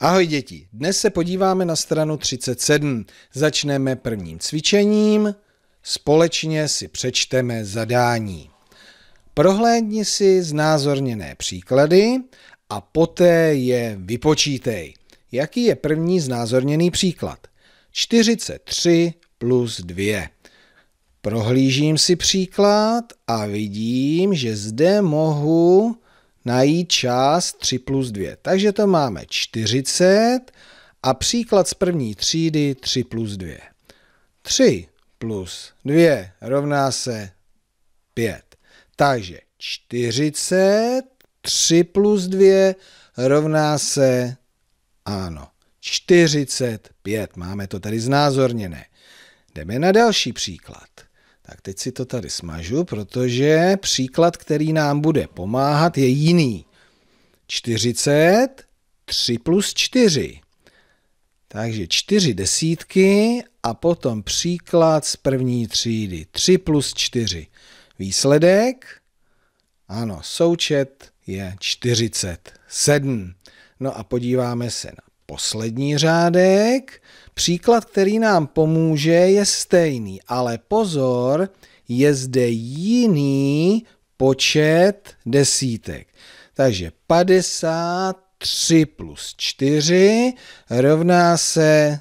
Ahoj děti, dnes se podíváme na stranu 37. Začneme prvním cvičením, společně si přečteme zadání. Prohlédni si znázorněné příklady a poté je vypočítej. Jaký je první znázorněný příklad? 43 plus 2. Prohlížím si příklad a vidím, že zde mohu najít část 3 plus 2. Takže to máme 40 a příklad z první třídy 3 plus 2. 3 plus 2 rovná se 5. Takže 40, 3 plus 2 rovná se, ano, 45. Máme to tady znázorněné. Jdeme na další příklad. Tak teď si to tady smažu, protože příklad, který nám bude pomáhat, je jiný. 40, 3 plus 4. Takže 4 desítky a potom příklad z první třídy. 3 plus 4. Výsledek? Ano, součet je 47. No a podíváme se na poslední řádek. Příklad, který nám pomůže, je stejný, ale pozor, je zde jiný počet desítek. Takže 53 plus 4 rovná se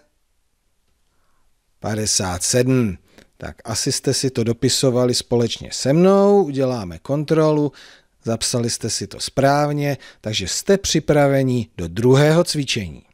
57. Tak asi jste si to dopisovali společně se mnou, uděláme kontrolu, zapsali jste si to správně, takže jste připraveni do druhého cvičení.